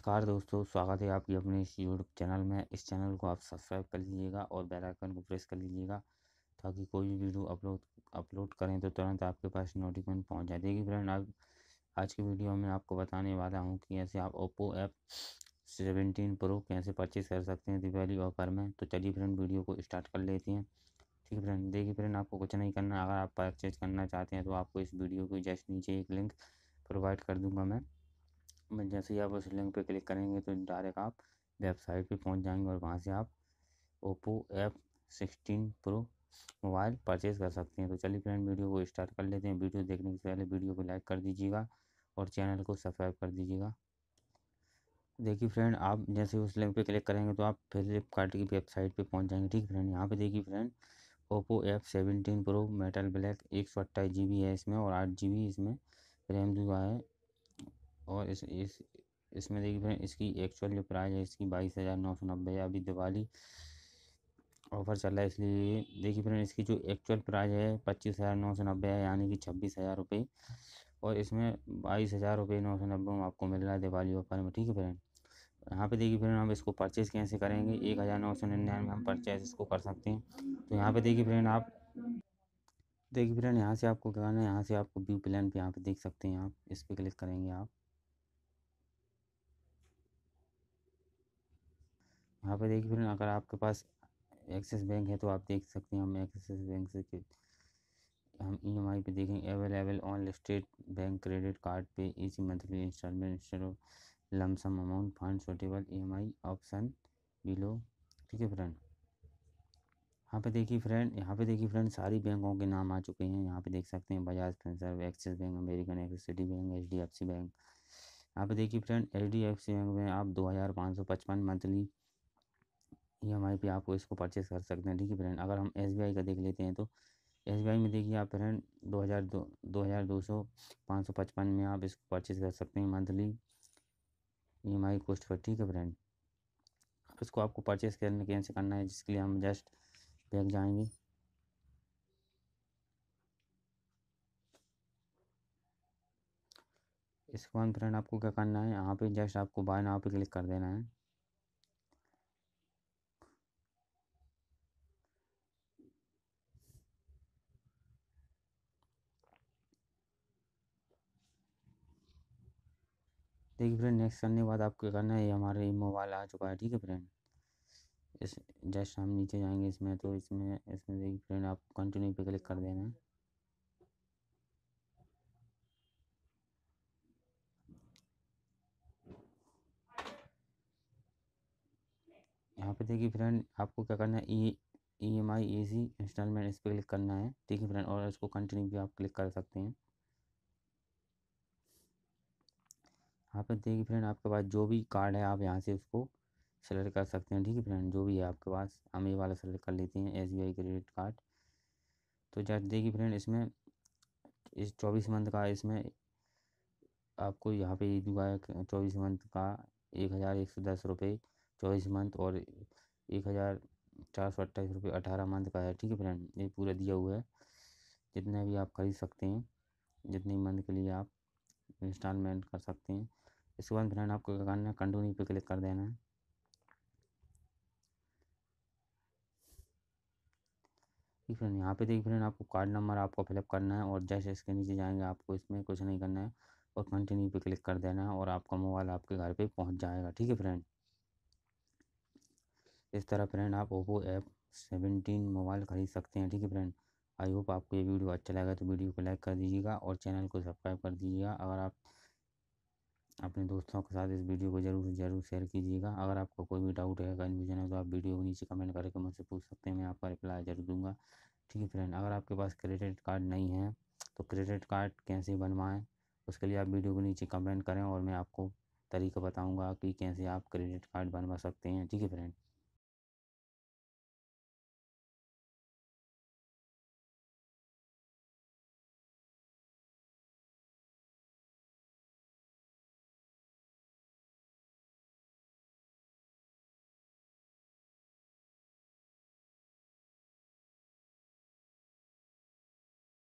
नमस्कार दोस्तों स्वागत है आपकी अपने इस यूट्यूब चैनल में इस चैनल को आप सब्सक्राइब कर लीजिएगा और बेल आइकन को प्रेस कर लीजिएगा ताकि कोई भी वीडियो अपलोड अपलोड करें तो तुरंत आपके पास नोटिफिकेशन पहुंच जाए देखिए फ्रेंड आज आज की वीडियो में आपको बताने वाला हूं कि कैसे आप ओप्पो ऐप सेवेंटीन प्रो कैसे परचेज कर सकते हैं दिवाली ऑफर में तो चलिए फ्रेंड वीडियो को स्टार्ट कर लेते हैं ठीक है फ्रेंड देखिए फ्रेंड आपको कुछ नहीं करना अगर आप परचेज करना चाहते हैं तो आपको इस वीडियो को जस्ट नीचे एक लिंक प्रोवाइड कर दूँगा मैं जैसे ही आप उस लिंक पे क्लिक करेंगे तो डायरेक्ट आप वेबसाइट पे पहुंच जाएंगे और वहाँ से आप Oppo F sixteen Pro mobile purchase कर सकते हैं तो चलिए फ्रेंड वीडियो को स्टार्ट कर लेते हैं वीडियो देखने से पहले वीडियो को लाइक कर दीजिएगा और चैनल को सब्सक्राइब कर दीजिएगा देखिए फ्रेंड आप जैसे उस लिंक पे क्लिक करेंगे तो आप फ्लिपकार्ट की वेबसाइट पे पहुंच जाएंगे ठीक फ्रेंड यहाँ पे देखिए friend Oppo F seventeen Pro metal black एक सौ अट्ठाईस जी बी है इसमें और आठ जी बी इसमें रैम जो है और इस इस इसमें देखिए फ्रेंड इसकी एक्चुअल जो प्राइस है इसकी बाईस हज़ार नौ सौ नब्बे है अभी दिवाली ऑफ़र चल रहा है इसलिए देखिए फ्रेंड इसकी जो एक्चुअल प्राइस है पच्चीस हज़ार नौ सौ नब्बे है यानी कि छब्बीस हज़ार रुपये और इसमें बाईस हज़ार रुपये नौ सौ नब्बे में आपको मिल रहा है दिवाली ऑफर में ठीक है फ्रेंड यहाँ पे देखिए फ्रेंड हम इसको परचेज़ कैसे करेंगे एक हज़ार नौ सौ निन्यानवे हम परचेज़ इसको कर सकते हैं तो यहाँ पे देखिए फ्रेंड आप देखिए फ्रेंड यहाँ से आपको क्या करना है यहाँ से आपको व्यू प्लान पे यहाँ पे देख सकते हैं आप इस पर क्लिक करेंगे आप यहाँ पे देखिए फिर अगर आपके पास एक्सिस बैंक है तो आप देख सकते हैं हम एक्सिस बैंक से हम ई e एम आई पर देखेंगे available on State Bank credit card पे इसी monthly instalment instead of lump sum amount find suitable E e M I option below ठीक है फ्रेंड यहाँ पे देखिए फ्रेंड यहाँ पे देखिए फ्रेंड सारी बैंकों के नाम आ चुके हैं यहाँ पे देख सकते हैं Bajaj Finserv Axis Bank American एक्सिटी Bank H D F C Bank यहाँ पे देखिए friend H D F C Bank में आप दो हज़ार पाँच सौ पचपन monthly E e M I पर आपको इसको परचेज़ कर सकते हैं ठीक है फ्रेंड अगर हम एस बी आई का देख लेते हैं तो एस बी आई में देखिए आप फ्रेंड दो हज़ार दो दो हज़ार दो सौ पाँच सौ पचपन में आप इसको परचेज़ कर सकते हैं monthly E M I cost पर ठीक है फ्रेंड इसको आपको परचेज़ करने कैसे करना है जिसके लिए हम जस्ट बैग जाएंगे इसके बाद फ्रेंड आपको क्या करना है यहाँ पे जस्ट आपको बाय नाव पे क्लिक कर देना है देखिए फ्रेंड नेक्स्ट करने के बाद आपको करना है ये हमारे मोबाइल आ चुका है ठीक है फ्रेंड इस जस्ट हम नीचे जाएंगे इसमें तो इसमें इसमें देखिए फ्रेंड आप कंटिन्यू पे क्लिक कर देना है यहाँ पे देखिए फ्रेंड आपको क्या करना है ई ई एम आई सी इंस्टॉलमेंट इस पर क्लिक करना है ठीक है फ्रेंड और इसको कंटिन्यू भी आप क्लिक कर सकते हैं यहाँ पर देखिए फ्रेंड आपके पास जो भी कार्ड है आप यहाँ से उसको सेलेक्ट कर सकते हैं ठीक है फ्रेंड जो भी है आपके पास हम ये वाला सेलेक्ट कर लेते हैं एस क्रेडिट कार्ड तो जैसे देखिए फ्रेंड इसमें इस चौबीस मंथ का इसमें आपको यहाँ पे दुआ चौबीस मंथ का एक हज़ार एक सौ दस रुपये चौबीस मंथ और एक हज़ार चार सौ अट्ठाईस रुपये अठारह मंथ का है ठीक है फ्रेंड ये पूरा दिया हुआ है जितना भी आप खरीद सकते हैं जितने मंथ के लिए आप इंस्टॉलमेंट कर सकते हैं इसके बाद फ्रेंड आपको क्या करना है कंटिन्यू e पे क्लिक कर देना है ठीक फ्रेंड यहाँ पे देखिए फ्रेंड आपको कार्ड नंबर आपको फिलअप करना है और जैसे इसके नीचे जाएंगे आपको इसमें कुछ नहीं करना है और कंटिन्यू e पे क्लिक कर देना है और आपका मोबाइल आपके घर पे पहुँच जाएगा ठीक है फ्रेंड इस तरह फ्रेंड आप ओप्पो एप सेवनटीन मोबाइल खरीद सकते हैं ठीक है फ्रेंड आई होप आपको ये वीडियो अच्छा लगा तो वीडियो को लाइक कर दीजिएगा और चैनल को सब्सक्राइब कर दीजिएगा अगर आप अपने दोस्तों के साथ इस वीडियो को ज़रूर ज़रूर शेयर कीजिएगा अगर आपको कोई भी डाउट है कन्फ्यूजन है तो आप वीडियो को नीचे कमेंट करके मुझसे पूछ सकते हैं मैं आपका रिप्लाई जरूर दूंगा ठीक है फ्रेंड अगर आपके पास क्रेडिट कार्ड नहीं है तो क्रेडिट कार्ड कैसे बनवाएं उसके लिए आप वीडियो को नीचे कमेंट करें और मैं आपको तरीका बताऊँगा कि कैसे आप क्रेडिट कार्ड बनवा सकते हैं ठीक है फ्रेंड